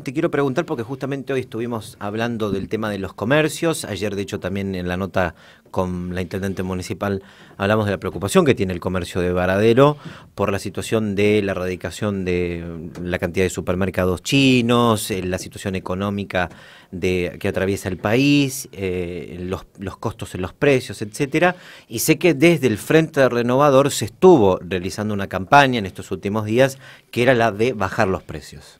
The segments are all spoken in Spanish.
te quiero preguntar porque justamente hoy estuvimos hablando del tema de los comercios. Ayer, de hecho, también en la nota con la intendente municipal hablamos de la preocupación que tiene el comercio de Varadero por la situación de la erradicación de la cantidad de supermercados chinos, eh, la situación económica de, que atraviesa el país, eh, los, los costos en los precios, etcétera. Y sé que desde el Frente Renovador se estuvo realizando una campaña en estos últimos días que era la de bajar los precios.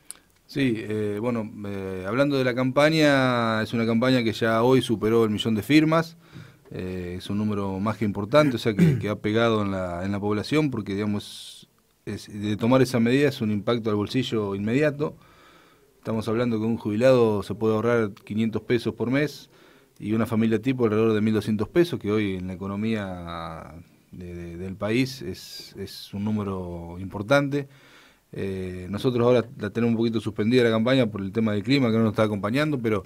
Sí, eh, bueno, eh, hablando de la campaña, es una campaña que ya hoy superó el millón de firmas, eh, es un número más que importante, o sea que, ha pegado en la, población porque, digamos, de tomar esa medida es un impacto al bolsillo inmediato. Estamos hablando que un jubilado se puede ahorrar 500 pesos por mes y una familia tipo alrededor de 1.200 pesos, que hoy en la economía del país es un número importante. Eh, nosotros ahora la tenemos un poquito suspendida la campaña por el tema del clima que no nos está acompañando, pero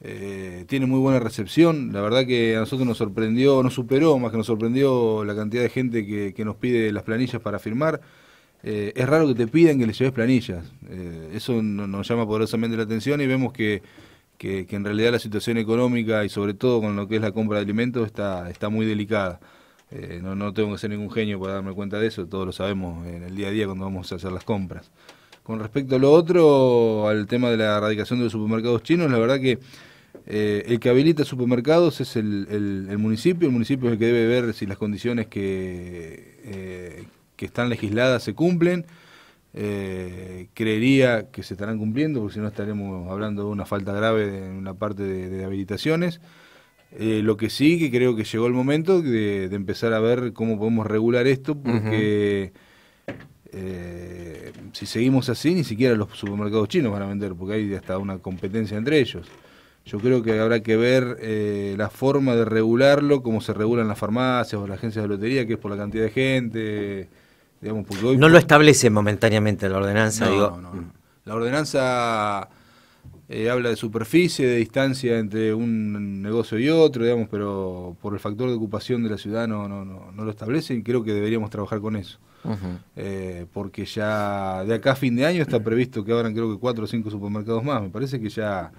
eh, tiene muy buena recepción. La verdad que a nosotros nos sorprendió, nos superó más que nos sorprendió la cantidad de gente que, nos pide las planillas para firmar. Eh, es raro que te piden que les lleves planillas. eso nos llama poderosamente la atención y vemos que, en realidad la situación económica y sobre todo con lo que es la compra de alimentos está muy delicada. Eh, no, tengo que ser ningún genio para darme cuenta de eso, todos lo sabemos en el día a día cuando vamos a hacer las compras. Con respecto a lo otro, al tema de la erradicación de los supermercados chinos, la verdad que eh, el que habilita supermercados es el, municipio, el municipio es el que debe ver si las condiciones que, eh, están legisladas se cumplen. creería que se estarán cumpliendo, porque si no estaremos hablando de una falta grave en una parte de habilitaciones. Eh, lo que sí, que creo que llegó el momento de, empezar a ver cómo podemos regular esto, porque eh, si seguimos así, ni siquiera los supermercados chinos van a vender, porque hay hasta una competencia entre ellos. Yo creo que habrá que ver eh, la forma de regularlo, cómo se regulan las farmacias o las agencias de lotería, que es por la cantidad de gente. Digamos, no lo establece momentáneamente la ordenanza. No, No, no. La ordenanza eh, habla de superficie, de distancia entre un negocio y otro, digamos, pero por el factor de ocupación de la ciudad no, no, no, lo establece y creo que deberíamos trabajar con eso. Eh, porque ya de acá a fin de año está previsto que abran creo que cuatro o cinco supermercados más. Me parece que ya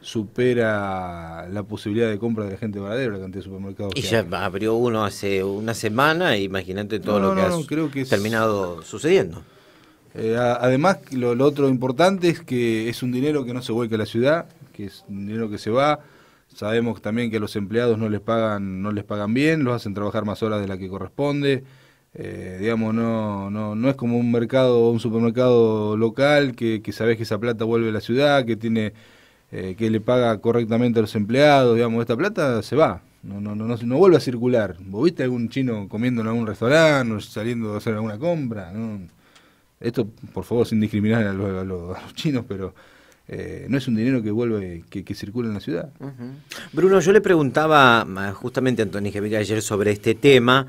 supera la posibilidad de compra de la gente de la cantidad de supermercados. Y ya abrió uno hace una semana, imagínate todo lo que ha terminado sucediendo. Eh, además, lo, otro importante es que es un dinero que no se vuelca a la ciudad, que es un dinero que se va. Sabemos también que a los empleados no les pagan, no les pagan bien, los hacen trabajar más horas de la que corresponde. Eh, digamos, no, no, no es como un mercado, un supermercado local que, que sabés que esa plata vuelve a la ciudad, que tiene, eh, que le paga correctamente a los empleados, digamos, esta plata se va, no, no, no, no, no vuelve a circular. ¿Vos viste algún chino comiendo en algún restaurante, o saliendo a hacer alguna compra? No? esto por favor sin discriminar a, los chinos, pero eh, no es un dinero que vuelve, que, circula en la ciudad. Bruno, yo le preguntaba ah, justamente a Antonio ayer sobre este tema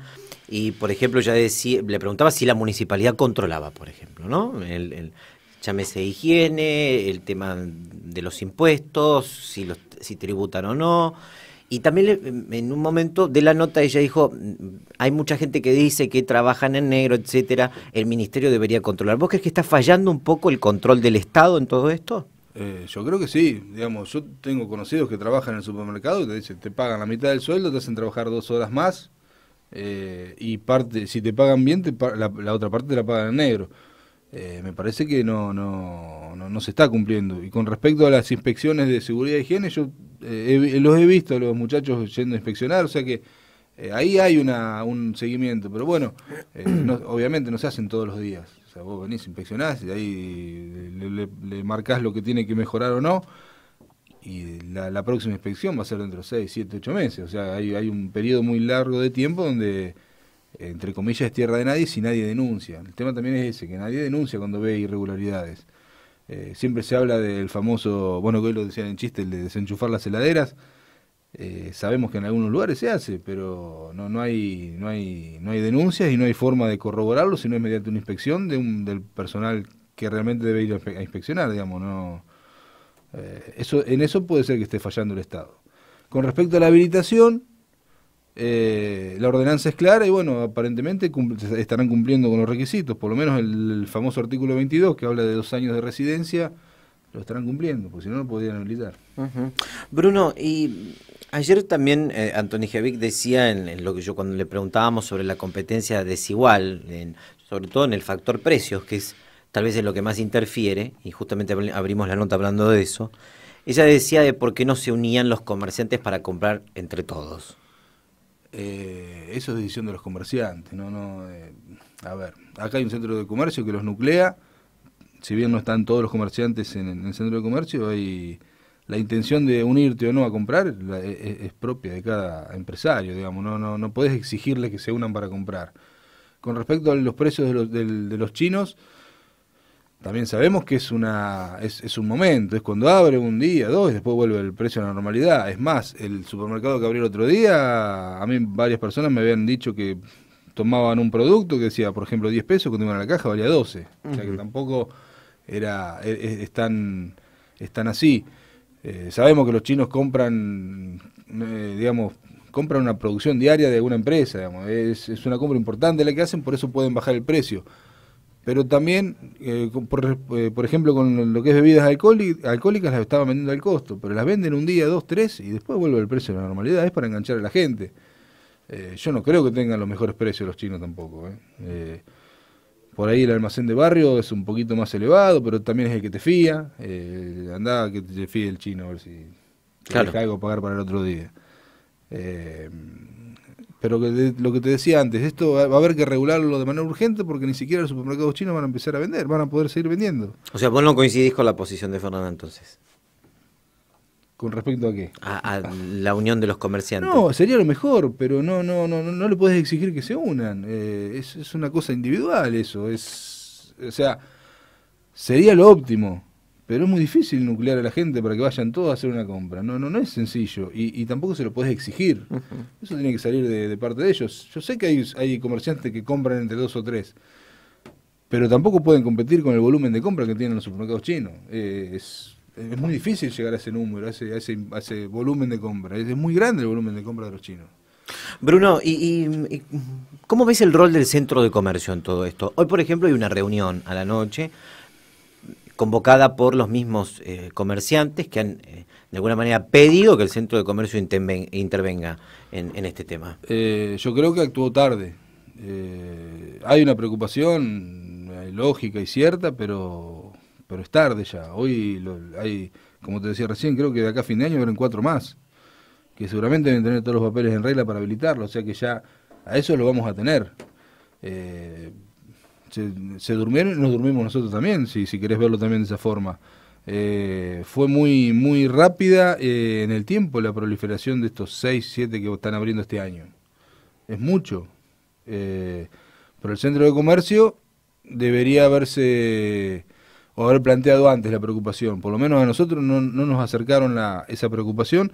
y, por ejemplo, ya le preguntaba si la municipalidad controlaba, por ejemplo, ¿no? El, el de higiene, el tema de los impuestos, si, si tributan o no. Y también en un momento de la nota ella dijo, mm, hay mucha gente que dice que trabajan en negro, etcétera, el ministerio debería controlar. ¿Vos crees que está fallando un poco el control del Estado en todo esto? Eh, yo creo que sí, digamos, yo tengo conocidos que trabajan en el supermercado y te dicen, te pagan la mitad del sueldo, te hacen trabajar dos horas más eh, y parte, si te pagan bien, la, la otra parte te la pagan en negro. Eh, me parece que no, no, no, se está cumpliendo. Y con respecto a las inspecciones de seguridad y higiene, yo eh, los he visto a los muchachos yendo a inspeccionar, o sea que eh, ahí hay una, un seguimiento, pero bueno, obviamente no se hacen todos los días. O sea, vos venís, inspeccionás y ahí le, marcas marcás lo que tiene que mejorar o no. Y la, próxima inspección va a ser dentro de 6, 7, 8 meses. O sea, hay, hay un periodo muy largo de tiempo donde entre comillas, es tierra de nadie si nadie denuncia. El tema también es ese, que nadie denuncia cuando ve irregularidades. Eh, siempre se habla del famoso, bueno, que hoy lo decían en chiste, el de desenchufar las heladeras. Eh, sabemos que en algunos lugares se hace, pero no, hay, no, hay, no hay denuncias y no hay forma de corroborarlo si no es mediante una inspección de un, del personal que realmente debe ir a inspeccionar, digamos. no eh, eso En eso puede ser que esté fallando el Estado. Con respecto a la habilitación, eh, la ordenanza es clara y bueno, aparentemente estarán cumpliendo con los requisitos, por lo menos el, famoso artículo 22 que habla de dos años de residencia, lo estarán cumpliendo, porque si no, no podrían habilitar. Bruno, y ayer también eh, Anthony decía en, lo que yo cuando le preguntábamos sobre la competencia desigual, sobre todo en el factor precios, que es tal vez es lo que más interfiere, y justamente abrimos la nota hablando de eso, ella decía de por qué no se unían los comerciantes para comprar entre todos. Eh, eso es decisión de los comerciantes. No, no, eh, a ver, acá hay un centro de comercio que los nuclea, si bien no están todos los comerciantes en, el centro de comercio, hay la intención de unirte o no a comprar e, e, es, propia de cada empresario, digamos, no, no, no podés exigirle que se unan para comprar. Con respecto a los precios de los, de los chinos, también sabemos que es, una, es, un momento, es cuando abre un día, dos, y después vuelve el precio a la normalidad. Es más, el supermercado que abrió el otro día, a mí varias personas me habían dicho que tomaban un producto que decía, por ejemplo, 10 pesos, cuando iban a la caja valía 12. O sea que tampoco era, e, e, es, es así. Eh, sabemos que los chinos compran, eh, digamos, compran una producción diaria de alguna empresa, Es, es una compra importante la que hacen, por eso pueden bajar el precio pero también, eh, eh, por, ejemplo, con lo que es bebidas alcohólicas, las estaba vendiendo al costo, pero las venden un día, dos, tres y después vuelve el precio a la normalidad, es para enganchar a la gente. Eh, yo no creo que tengan los mejores precios los chinos tampoco. por ahí el almacén de barrio es un poquito más elevado, pero también es el que te fía. andá que te fíe el chino a ver si le te algo pagar para el otro día. Pero lo que te decía antes, esto va a haber que regularlo de manera urgente porque ni siquiera los supermercados chinos van a empezar a vender, van a poder seguir vendiendo. O sea, vos no coincidís con la posición de Fernanda entonces. ¿Con respecto a qué? A, la unión de los comerciantes. No, sería lo mejor, pero no no no no, no le puedes exigir que se unan. Eh, es, es, una cosa individual eso. Es, o sea, sería lo óptimo pero es muy difícil nuclear a la gente para que vayan todos a hacer una compra. No, no, no es sencillo y, y tampoco se lo podés exigir. Eso tiene que salir de, parte de ellos. Yo sé que hay, hay comerciantes que compran entre dos o tres, pero tampoco pueden competir con el volumen de compra que tienen los supermercados chinos. Eh, es, es, muy difícil llegar a ese número, a ese, a ese, volumen de compra. Es, muy grande el volumen de compra de los chinos. Bruno, ¿y, ¿y, cómo ves el rol del centro de comercio en todo esto? Hoy, por ejemplo, hay una reunión a la noche convocada por los mismos eh, comerciantes que han eh, de alguna manera pedido que el centro de comercio intervenga en, este tema. Eh, yo creo que actuó tarde. hay una preocupación lógica y cierta, pero, pero es tarde ya. Hoy hay, como te decía recién, creo que de acá a fin de año habrán cuatro más, que seguramente deben tener todos los papeles en regla para habilitarlo, o sea que ya a eso lo vamos a tener se, durmieron nos durmimos nosotros también, si, si querés verlo también de esa forma. Eh, fue muy, muy rápida eh, en el tiempo la proliferación de estos 6, 7 que están abriendo este año. Es mucho. Eh, pero el centro de comercio debería haberse o haber planteado antes la preocupación. Por lo menos a nosotros no, nos acercaron la, esa preocupación.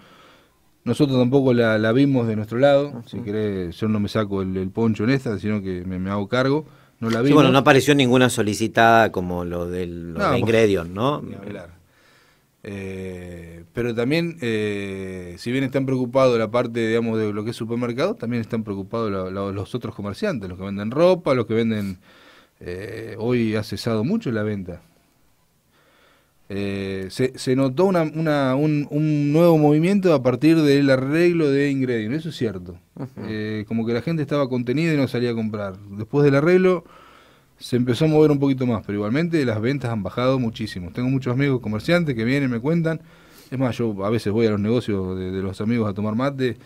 Nosotros tampoco la, la vimos de nuestro lado. Si querés, yo no me saco el, poncho en esta, sino que me hago cargo no bueno, no apareció ninguna solicitada como lo del lo pues, no, ¿no? Eh, pero también, eh, si bien están preocupados la parte, digamos, de lo que es supermercado, también están preocupados los otros comerciantes, los que venden ropa, los que venden... Eh, hoy ha cesado mucho la venta eh, se, notó un, nuevo movimiento a partir del arreglo de ingredientes eso es cierto. Eh, como que la gente estaba contenida y no salía a comprar. Después del arreglo se empezó a mover un poquito más, pero igualmente las ventas han bajado muchísimo. Tengo muchos amigos comerciantes que vienen, me cuentan. Es más, yo a veces voy a los negocios de, los amigos a tomar mate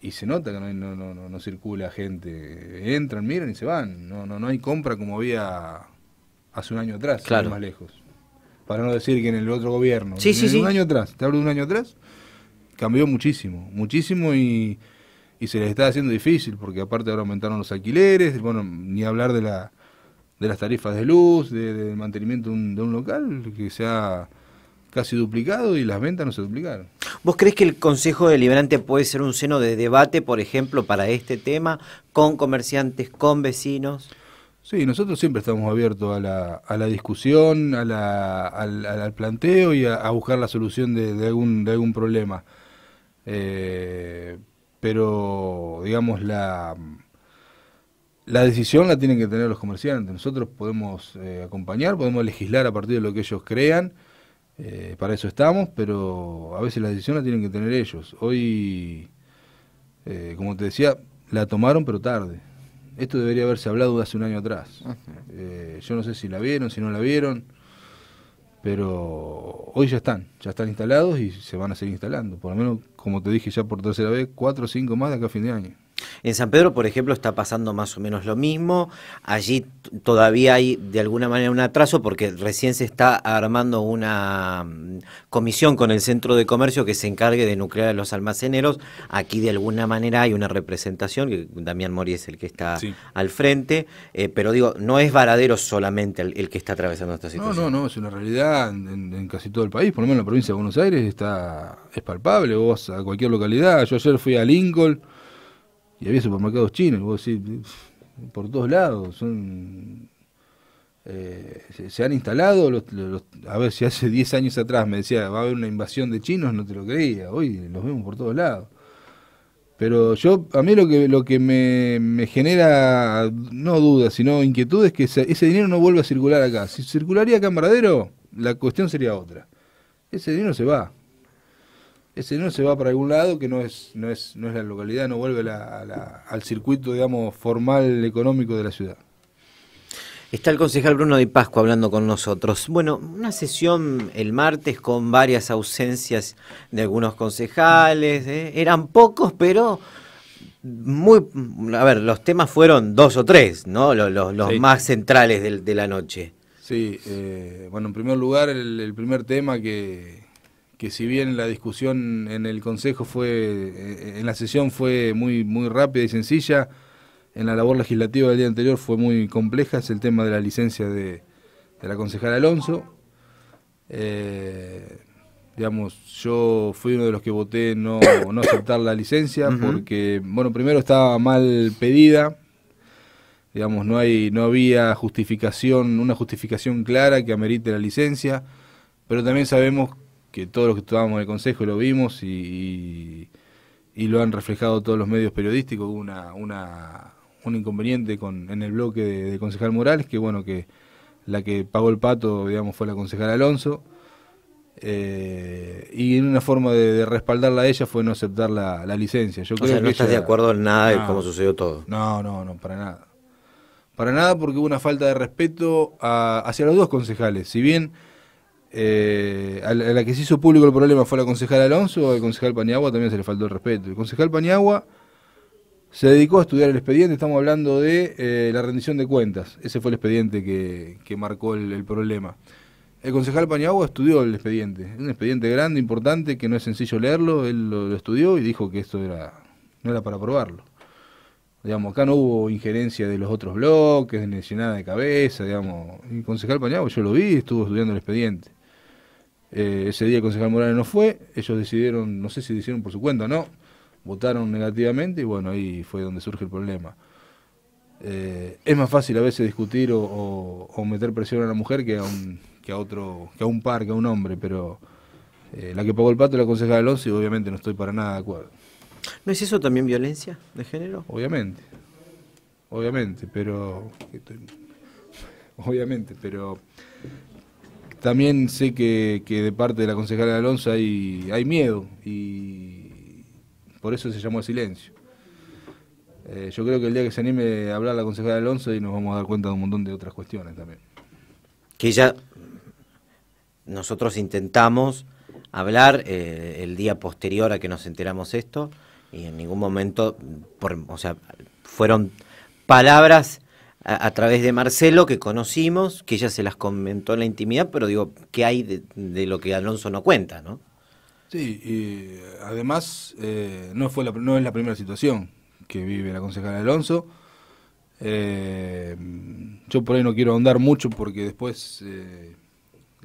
y se nota que no, no, circula gente. Entran, miran y se van. No, no, no hay compra como había hace un año atrás, más lejos para no decir que en el otro gobierno, sí, un año atrás, te hablo de un año atrás, cambió muchísimo, muchísimo y, se les está haciendo difícil, porque aparte ahora aumentaron los alquileres, bueno, ni hablar de, la, de las tarifas de luz, de, mantenimiento de un, local, que se ha casi duplicado y las ventas no se duplicaron. ¿Vos crees que el Consejo Deliberante puede ser un seno de debate, por ejemplo, para este tema, con comerciantes, con vecinos? Sí, nosotros siempre estamos abiertos a la, a la discusión, a la, al, planteo y a, buscar la solución de, algún, problema. Eh, pero, digamos, la, la decisión la tienen que tener los comerciantes. Nosotros podemos eh, acompañar, podemos legislar a partir de lo que ellos crean, eh, para eso estamos, pero a veces la decisión la tienen que tener ellos. Hoy, como te decía, la tomaron pero tarde. Esto debería haberse hablado hace un año atrás. Eh, yo no sé si la vieron, si no la vieron, pero hoy ya están, ya están instalados y se van a seguir instalando. Por lo menos, como te dije ya por tercera vez, cuatro o cinco más de acá a fin de año. En San Pedro, por ejemplo, está pasando más o menos lo mismo. Allí todavía hay de alguna manera un atraso porque recién se está armando una mm, comisión con el centro de comercio que se encargue de nuclear a los almaceneros. Aquí de alguna manera hay una representación, que Damián Mori es el que está al frente, eh, pero digo, no es Varadero solamente el, que está atravesando esta situación. No, no, no, es una realidad en, casi todo el país, por lo menos en la provincia de Buenos Aires está, es palpable, vos a cualquier localidad, yo ayer fui a Lincoln, y había supermercados chinos, vos decís, por todos lados, son eh, se, han instalado, a ver si hace 10 años atrás me decía, va a haber una invasión de chinos, no te lo creía, hoy los vemos por todos lados. Pero yo, a mí lo que, lo que me, genera, no dudas, sino inquietudes, es que ese, dinero no vuelva a circular acá. Si circularía acá en la cuestión sería otra. Ese dinero se va ese no se va para algún lado que no es, no es, la localidad, no vuelve al circuito, digamos, formal económico de la ciudad. Está el concejal Bruno de Pascua hablando con nosotros. Bueno, una sesión el martes con varias ausencias de algunos concejales. ¿eh? Eran pocos, pero muy... A ver, los temas fueron dos o tres, ¿no? Los, más centrales de, la noche. Sí, eh, bueno, en primer lugar, el primer tema que, que si bien la discusión en el Consejo fue, eh, en la sesión fue muy, muy rápida y sencilla, en la labor legislativa del día anterior fue muy compleja, es el tema de la licencia de, la concejala Alonso. Eh, digamos, yo fui uno de los que voté no, no aceptar la licencia porque, bueno, primero estaba mal pedida, digamos, no, hay, no había justificación, una justificación clara que amerite la licencia, pero también sabemos que que todos los que estábamos en el Consejo lo vimos y, lo han reflejado todos los medios periodísticos, hubo un inconveniente con, en el bloque de, concejal Morales, que bueno, que la que pagó el pato, digamos, fue la concejal Alonso, eh, y en una forma de, respaldarla a ella fue no aceptar la, licencia. Yo o sea, no estás de acuerdo en nada de cómo sucedió todo. No, no, no, para nada. Para nada porque hubo una falta de respeto hacia los dos concejales. Si bien eh, a, la, que se hizo público el problema fue la concejal Alonso, el concejal Paniagua también se le faltó el respeto. El concejal Paniagua se dedicó a estudiar el expediente, estamos hablando de eh, la rendición de cuentas, ese fue el expediente que, marcó el, problema. El concejal Paniagua estudió el expediente, un expediente grande, importante, que no es sencillo leerlo, él lo, estudió y dijo que esto era, no era para probarlo Digamos, acá no hubo injerencia de los otros bloques, ni nada de cabeza, digamos. El concejal Paniagua yo lo vi, estuvo estudiando el expediente. Eh, ese día el concejal Morales no fue, ellos decidieron, no sé si decidieron por su cuenta o no, votaron negativamente y bueno, ahí fue donde surge el problema. Eh, es más fácil a veces discutir o, o, meter presión a la mujer que a un, que a otro, que a un par, que a un hombre, pero eh, la que pagó el pato es la concejal Alonso y obviamente no estoy para nada de acuerdo. ¿No es eso también violencia de género? Obviamente, obviamente, pero obviamente, pero también sé que, de parte de la concejala de Alonso hay, hay miedo y por eso se llamó silencio. Eh, yo creo que el día que se anime a hablar la concejala Alonso y nos vamos a dar cuenta de un montón de otras cuestiones también. Que ya nosotros intentamos hablar eh, el día posterior a que nos enteramos esto y en ningún momento, o sea, fueron palabras a, través de Marcelo que conocimos, que ella se las comentó en la intimidad, pero digo, ¿qué hay de, lo que Alonso no cuenta, no? Sí, y además eh, no, fue la, no es la primera situación que vive la concejala Alonso. Eh, yo por ahí no quiero ahondar mucho porque después eh,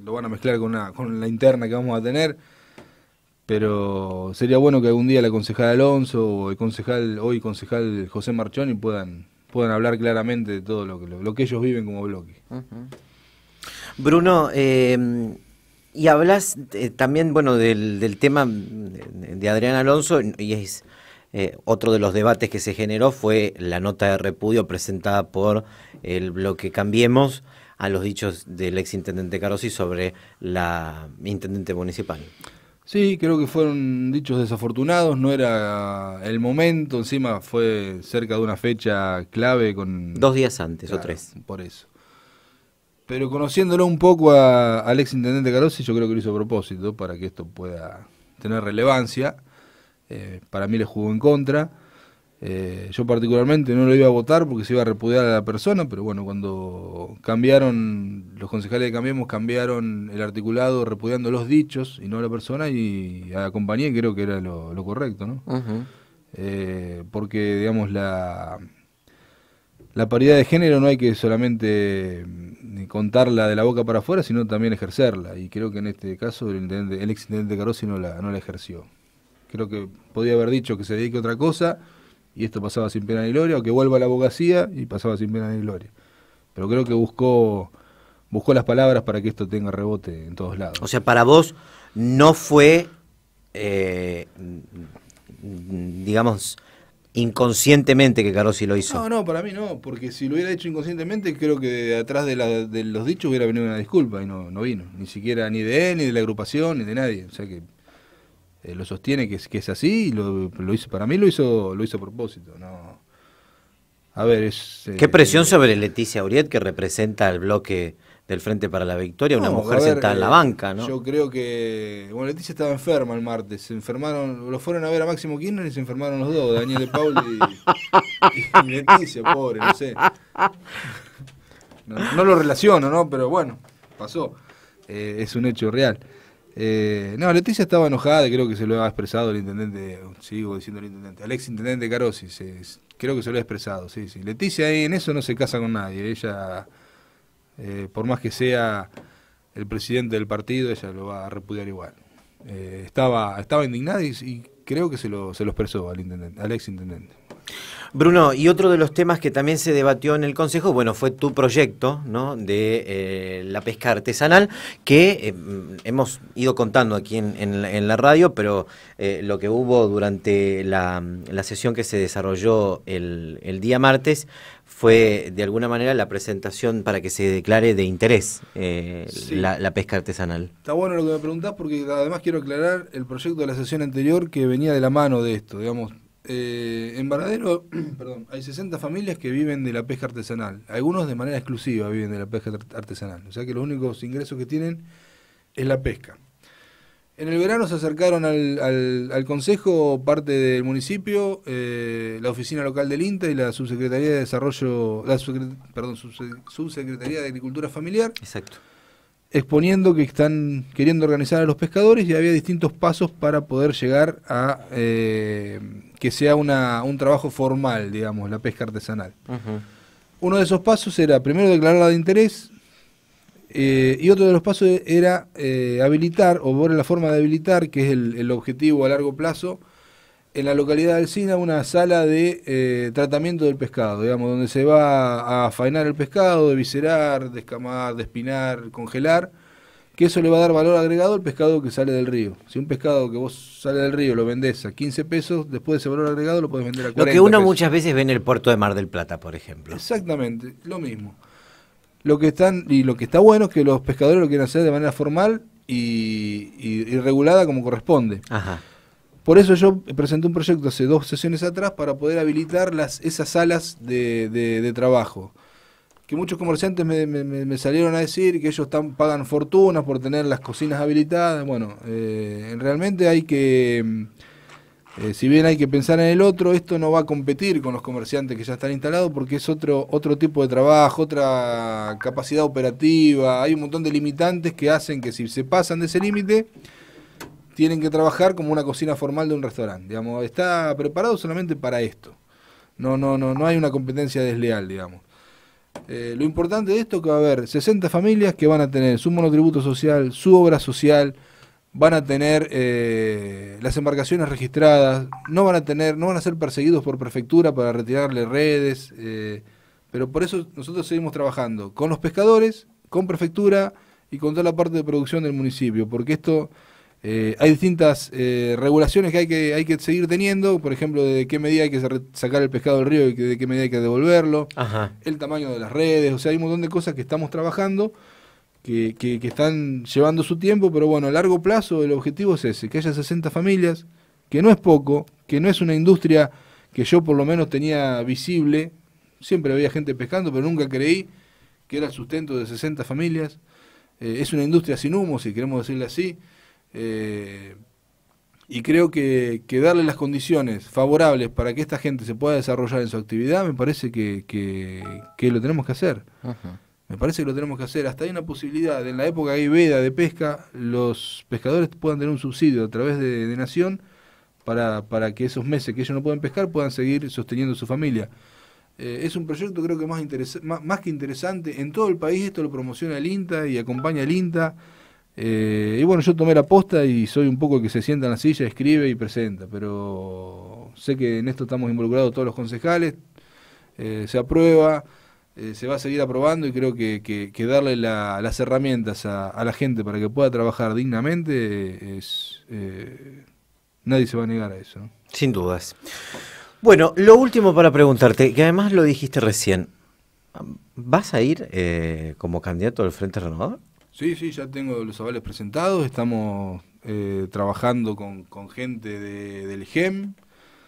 lo van a mezclar con, con la interna que vamos a tener. Pero sería bueno que algún día la concejal Alonso o el concejal, hoy concejal José Marchoni puedan pueden hablar claramente de todo lo que, ellos viven como bloque. Bruno, eh, y hablas eh, también, bueno, del, tema de, Adrián Alonso, y es eh, otro de los debates que se generó fue la nota de repudio presentada por el bloque Cambiemos a los dichos del exintendente Carosi sobre la intendente municipal. Sí, creo que fueron dichos desafortunados, no era el momento, encima fue cerca de una fecha clave con... Dos días antes o tres. Por eso. Pero conociéndolo un poco al ex intendente Carosi, yo creo que lo hizo a propósito para que esto pueda tener relevancia. Eh, para mí le jugó en contra. Eh, yo particularmente no lo iba a votar porque se iba a repudiar a la persona, pero bueno, cuando cambiaron, los concejales de Cambiemos cambiaron el articulado repudiando los dichos y no a la persona y a la compañía creo que era lo, correcto, ¿no? Eh, porque, digamos, la, la paridad de género no hay que solamente mm, contarla de la boca para afuera, sino también ejercerla. Y creo que en este caso el, intendente, el ex intendente no la, no la ejerció. Creo que podía haber dicho que se dedique a otra cosa y esto pasaba sin pena ni gloria, o que vuelva a la abogacía y pasaba sin pena ni gloria. Pero creo que buscó, buscó las palabras para que esto tenga rebote en todos lados. O sea, para vos no fue, eh, digamos, inconscientemente que sí lo hizo. No, no, para mí no, porque si lo hubiera hecho inconscientemente, creo que atrás de, de los dichos hubiera venido una disculpa y no, no vino, ni siquiera ni de él, ni de la agrupación, ni de nadie. O sea que eh, lo sostiene que es, que es así, lo, hizo, para mí lo hizo, lo hizo a propósito, no. A ver, es... Qué eh, presión eh, sobre Leticia Uriet que representa el bloque del Frente para la Victoria, una mujer sentada en la banca, ¿no? Yo creo que. Bueno, Leticia estaba enferma el martes. Se enfermaron, lo fueron a ver a Máximo Kirchner y se enfermaron los dos, Daniel de Paul y, Leticia, pobre, no sé. No, lo relaciono, ¿no? Pero bueno, pasó. es un hecho real. Eh, no, Leticia estaba enojada, creo que se lo ha expresado el intendente, sigo diciendo el intendente, al ex intendente Carosi, creo que se lo ha expresado, sí, sí. Leticia ahí en eso no se casa con nadie, ella, eh, por más que sea el presidente del partido, ella lo va a repudiar igual. Eh, estaba, estaba indignada y, creo que se lo, se lo expresó al, intendente, al ex intendente. Bruno, y otro de los temas que también se debatió en el Consejo, bueno, fue tu proyecto ¿no? de eh, la pesca artesanal, que eh, mm, hemos ido contando aquí en, la, radio, pero eh, lo que hubo durante la, mm, sesión que se desarrolló el, día martes fue de alguna manera la presentación para que se declare de interés la, la, pesca artesanal. Está bueno lo que me preguntás porque además quiero aclarar el proyecto de la sesión anterior que venía de la mano de esto, digamos, eh, en Baradero, perdón, hay 60 familias que viven de la pesca artesanal. Algunos de manera exclusiva viven de la pesca artesanal. O sea que los únicos ingresos que tienen es la pesca. En el verano se acercaron al, al, Consejo parte del municipio, eh, la oficina local del INTA y la Subsecretaría de Desarrollo, la perdón, Subsecretaría de Agricultura Familiar. Exacto exponiendo que están queriendo organizar a los pescadores y había distintos pasos para poder llegar a eh, que sea una, un trabajo formal, digamos, la pesca artesanal. Uno de esos pasos era primero declararla de interés eh, y otro de los pasos era eh, habilitar o ver la forma de habilitar, que es el objetivo a largo plazo, en la localidad de Alcina una sala de eh, tratamiento del pescado, digamos, donde se va a faenar el pescado, de viscerar, descamar, despinar, congelar, que eso le va a dar valor agregado al pescado que sale del río. Si un pescado que vos sale del río lo vendés a 15 pesos, después de ese valor agregado lo podés vender a 40 Lo que uno muchas veces ve en el puerto de Mar del Plata, por ejemplo. Exactamente, lo mismo. Lo que están, y lo que está bueno es que los pescadores lo quieren hacer de manera formal y, y regulada como corresponde. Ajá. Por eso yo presenté un proyecto hace dos sesiones atrás para poder habilitar esas salas de, trabajo. Que muchos comerciantes me, salieron a decir que ellos pagan fortunas por tener las cocinas habilitadas. Bueno, eh, realmente hay que... Mm, eh, si bien hay que pensar en el otro, esto no va a competir con los comerciantes que ya están instalados porque es otro, otro tipo de trabajo, otra capacidad operativa, hay un montón de limitantes que hacen que si se pasan de ese límite, tienen que trabajar como una cocina formal de un restaurante. Digamos, está preparado solamente para esto. No, no, no, no hay una competencia desleal, digamos. Eh, lo importante de esto es que va a haber 60 familias que van a tener su monotributo social, su obra social, van a tener eh, las embarcaciones registradas, no van a tener, no van a ser perseguidos por prefectura para retirarle redes, eh, pero por eso nosotros seguimos trabajando con los pescadores, con prefectura y con toda la parte de producción del municipio, porque esto eh, hay distintas eh, regulaciones que hay, que hay que seguir teniendo, por ejemplo, de qué medida hay que sacar el pescado del río y de qué medida hay que devolverlo, el tamaño de las redes, o sea, hay un montón de cosas que estamos trabajando que, que, están llevando su tiempo, pero bueno, a largo plazo el objetivo es ese, que haya 60 familias, que no es poco, que no es una industria que yo por lo menos tenía visible, siempre había gente pescando, pero nunca creí que era el sustento de 60 familias, eh, es una industria sin humo, si queremos decirle así, eh, y creo que, darle las condiciones favorables para que esta gente se pueda desarrollar en su actividad, me parece que, lo tenemos que hacer. Me parece que lo tenemos que hacer. Hasta hay una posibilidad, en la época que hay veda de pesca, los pescadores puedan tener un subsidio a través de, Nación para, que esos meses que ellos no pueden pescar puedan seguir sosteniendo su familia. Eh, es un proyecto creo que más, más, que interesante. En todo el país esto lo promociona el INTA y acompaña el INTA. Eh, y bueno, yo tomé la posta y soy un poco que se sienta en la silla, escribe y presenta, pero sé que en esto estamos involucrados todos los concejales, eh, se aprueba, eh, se va a seguir aprobando y creo que, darle las herramientas a, la gente para que pueda trabajar dignamente, es, nadie se va a negar a eso. Sin dudas. Bueno, lo último para preguntarte, que además lo dijiste recién, ¿vas a ir como candidato al Frente Renovador? Sí, sí, ya tengo los avales presentados, estamos eh, trabajando con, con gente del GEM,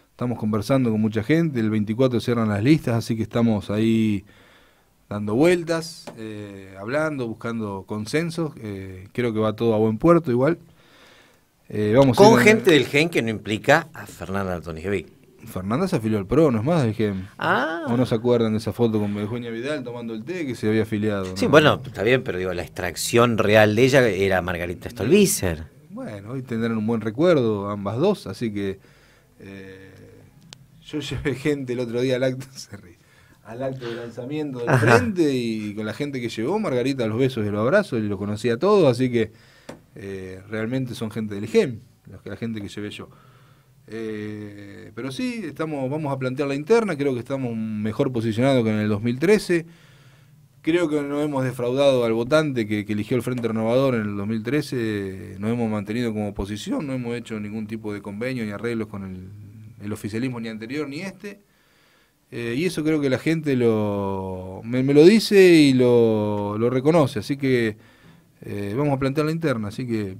estamos conversando con mucha gente, el 24 cierran las listas, así que estamos ahí dando vueltas, eh, hablando, buscando consensos, eh, creo que va todo a buen puerto igual. vamos con gente del GEM que no implica a Fernanda Antonijevic. Fernanda se afilió al PRO, no es más, dije. Ah. ¿O no se acuerdan de esa foto con Eugenia Vidal tomando el té que se había afiliado? Sí, bueno, está bien, pero digo, la extracción real de ella era Margarita Stolbizer. Bueno, hoy tendrán un buen recuerdo ambas dos, así que. Eh, yo llevé gente el otro día al acto, de lanzamiento del frente y con la gente que llevó, Margarita, los besos y los abrazos, y los conocía a todos, así que eh, realmente son gente del GEM, la gente que llevé yo. Eh, pero sí, estamos, vamos a plantear la interna, creo que estamos mejor posicionados que en el 2013. Creo que no hemos defraudado al votante que, eligió el Frente Renovador en el 2013, no hemos mantenido como oposición, no hemos hecho ningún tipo de convenio ni arreglos con el, oficialismo ni anterior ni este. Eh, y eso creo que la gente lo, me, lo dice y lo, reconoce, así que eh, vamos a plantear la interna, así que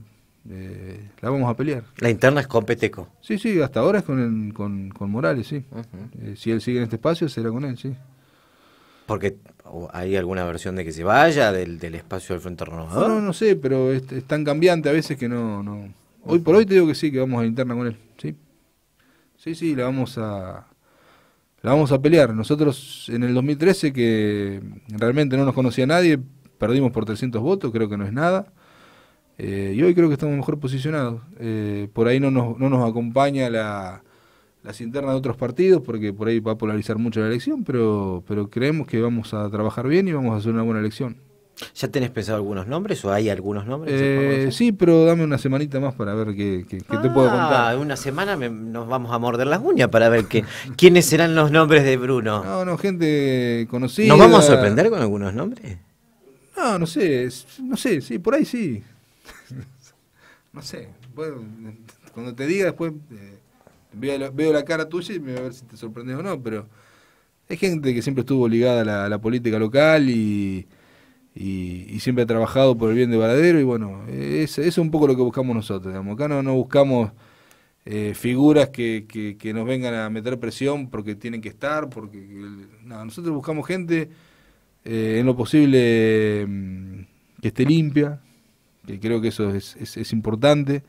la vamos a pelear. La interna es con Peteco. Sí, sí, hasta ahora es con, con, Morales, sí. Eh, si él sigue en este espacio, será con él, sí. Porque hay alguna versión de que se vaya del, espacio del Frente Renovador. No, no, sé, pero es, tan cambiante a veces que no, no. Hoy por hoy te digo que sí, que vamos a interna con él, sí. Sí, sí, la vamos a la vamos a pelear. Nosotros en el 2013 que realmente no nos conocía nadie, perdimos por 300 votos, creo que no es nada. Eh, y hoy creo que estamos mejor posicionados. Eh, por ahí no nos, no nos acompaña la, las internas de otros partidos, porque por ahí va a polarizar mucho la elección, pero, pero creemos que vamos a trabajar bien y vamos a hacer una buena elección. ¿Ya tenés pensado algunos nombres o hay algunos nombres? Eh, sí, pero dame una semanita más para ver qué, te puedo ah, contar. Una semana nos vamos a morder las uñas para ver quiénes serán los nombres de Bruno. No, no, gente conocida. ¿Nos vamos a sorprender con algunos nombres? No, no sé, no sé, sí, por ahí sí. No sé, bueno, cuando te diga después eh, veo, la, cara tuya y me voy a ver si te sorprendes o no, pero es gente que siempre estuvo ligada a la, política local y, y, siempre ha trabajado por el bien de Varadero y bueno, es, es un poco lo que buscamos nosotros, acá no, buscamos eh, figuras que, que, nos vengan a meter presión porque tienen que estar, porque nosotros buscamos gente eh, en lo posible mm, que esté limpia, que creo que eso es, importante,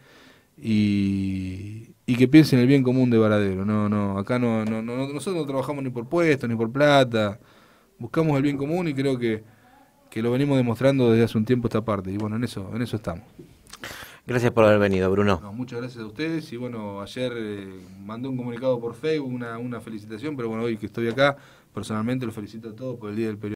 y, que piensen en el bien común de Varadero. No, no, acá no, nosotros no trabajamos ni por puestos, ni por plata, buscamos el bien común y creo que, lo venimos demostrando desde hace un tiempo esta parte, y bueno, en eso, en eso estamos. Gracias por haber venido, Bruno. muchas gracias a ustedes. Y bueno, ayer eh, mandé un comunicado por Facebook, una, una felicitación, pero bueno, hoy que estoy acá, personalmente los felicito a todos por el Día del Periodismo.